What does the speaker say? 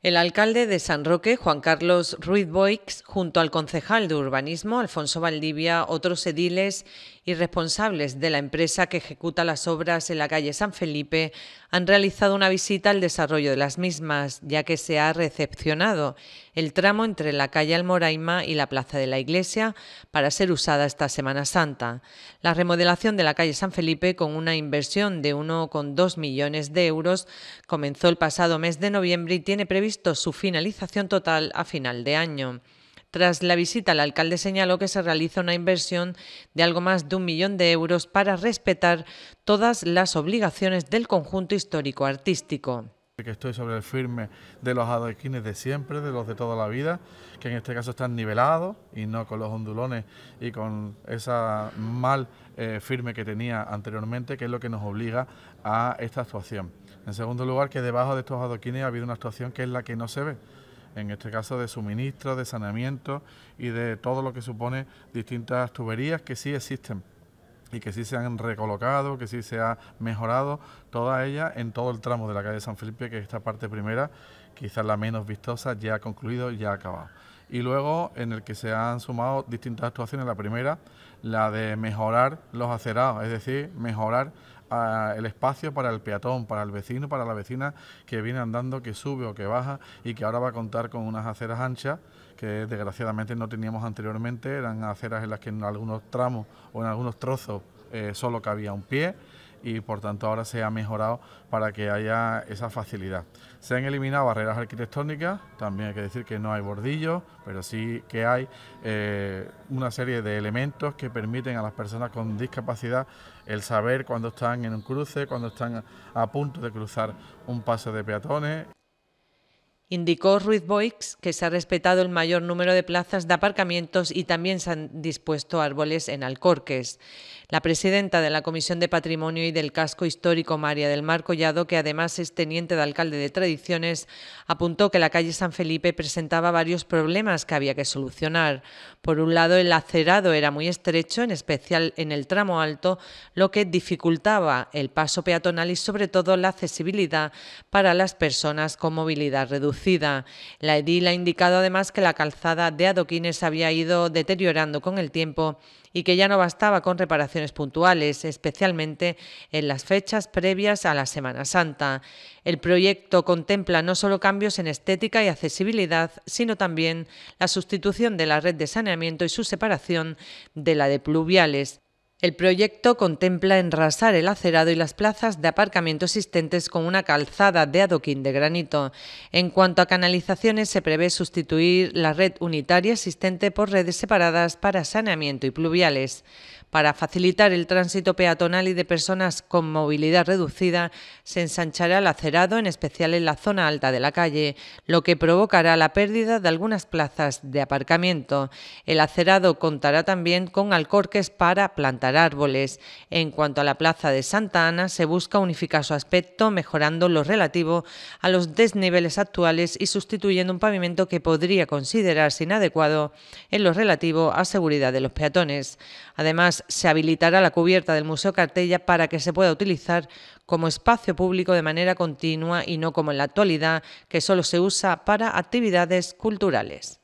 El alcalde de San Roque, Juan Carlos Ruiz Boix, junto al concejal de urbanismo, Alfonso Valdivia, otros ediles y responsables de la empresa que ejecuta las obras en la calle San Felipe, han realizado una visita al desarrollo de las mismas, ya que se ha recepcionado el tramo entre la calle Almoraima y la plaza de la Iglesia para ser usada esta Semana Santa. La remodelación de la calle San Felipe, con una inversión de 1,2 millones de euros, comenzó el pasado mes de noviembre y tiene previsto su finalización total a final de año. Tras la visita, el alcalde señaló que se realiza una inversión de algo más de un millón de euros para respetar todas las obligaciones del conjunto histórico artístico que estoy sobre el firme de los adoquines de siempre, de los de toda la vida, que en este caso están nivelados y no con los ondulones y con esa mal eh, firme que tenía anteriormente, que es lo que nos obliga a esta actuación. En segundo lugar, que debajo de estos adoquines ha habido una actuación que es la que no se ve, en este caso de suministro, de saneamiento y de todo lo que supone distintas tuberías que sí existen y que sí se han recolocado, que sí se ha mejorado, toda ella en todo el tramo de la calle San Felipe, que esta parte primera, quizás la menos vistosa, ya ha concluido, ya ha acabado. Y luego en el que se han sumado distintas actuaciones, la primera, la de mejorar los acerados, es decir, mejorar el espacio para el peatón, para el vecino, para la vecina que viene andando, que sube o que baja y que ahora va a contar con unas aceras anchas que desgraciadamente no teníamos anteriormente, eran aceras en las que en algunos tramos o en algunos trozos eh, solo cabía un pie y por tanto ahora se ha mejorado para que haya esa facilidad. Se han eliminado barreras arquitectónicas, también hay que decir que no hay bordillos, pero sí que hay eh, una serie de elementos que permiten a las personas con discapacidad el saber cuando están en un cruce, cuando están a punto de cruzar un paso de peatones. Indicó Ruiz Boix que se ha respetado el mayor número de plazas de aparcamientos y también se han dispuesto árboles en Alcorques. La presidenta de la Comisión de Patrimonio y del Casco Histórico, María del Mar Collado, que además es teniente de alcalde de Tradiciones, apuntó que la calle San Felipe presentaba varios problemas que había que solucionar. Por un lado, el acerado era muy estrecho, en especial en el tramo alto, lo que dificultaba el paso peatonal y sobre todo la accesibilidad para las personas con movilidad reducida. La edil ha indicado además que la calzada de adoquines había ido deteriorando con el tiempo y que ya no bastaba con reparaciones puntuales, especialmente en las fechas previas a la Semana Santa. El proyecto contempla no solo cambios en estética y accesibilidad, sino también la sustitución de la red de saneamiento y su separación de la de pluviales. El proyecto contempla enrasar el acerado y las plazas de aparcamiento existentes con una calzada de adoquín de granito. En cuanto a canalizaciones, se prevé sustituir la red unitaria existente por redes separadas para saneamiento y pluviales. Para facilitar el tránsito peatonal y de personas con movilidad reducida, se ensanchará el acerado, en especial en la zona alta de la calle, lo que provocará la pérdida de algunas plazas de aparcamiento. El acerado contará también con alcorques para plantar árboles. En cuanto a la plaza de Santa Ana, se busca unificar su aspecto, mejorando lo relativo a los desniveles actuales y sustituyendo un pavimento que podría considerarse inadecuado en lo relativo a seguridad de los peatones. Además, se habilitará la cubierta del Museo Cartella para que se pueda utilizar como espacio público de manera continua y no como en la actualidad, que solo se usa para actividades culturales.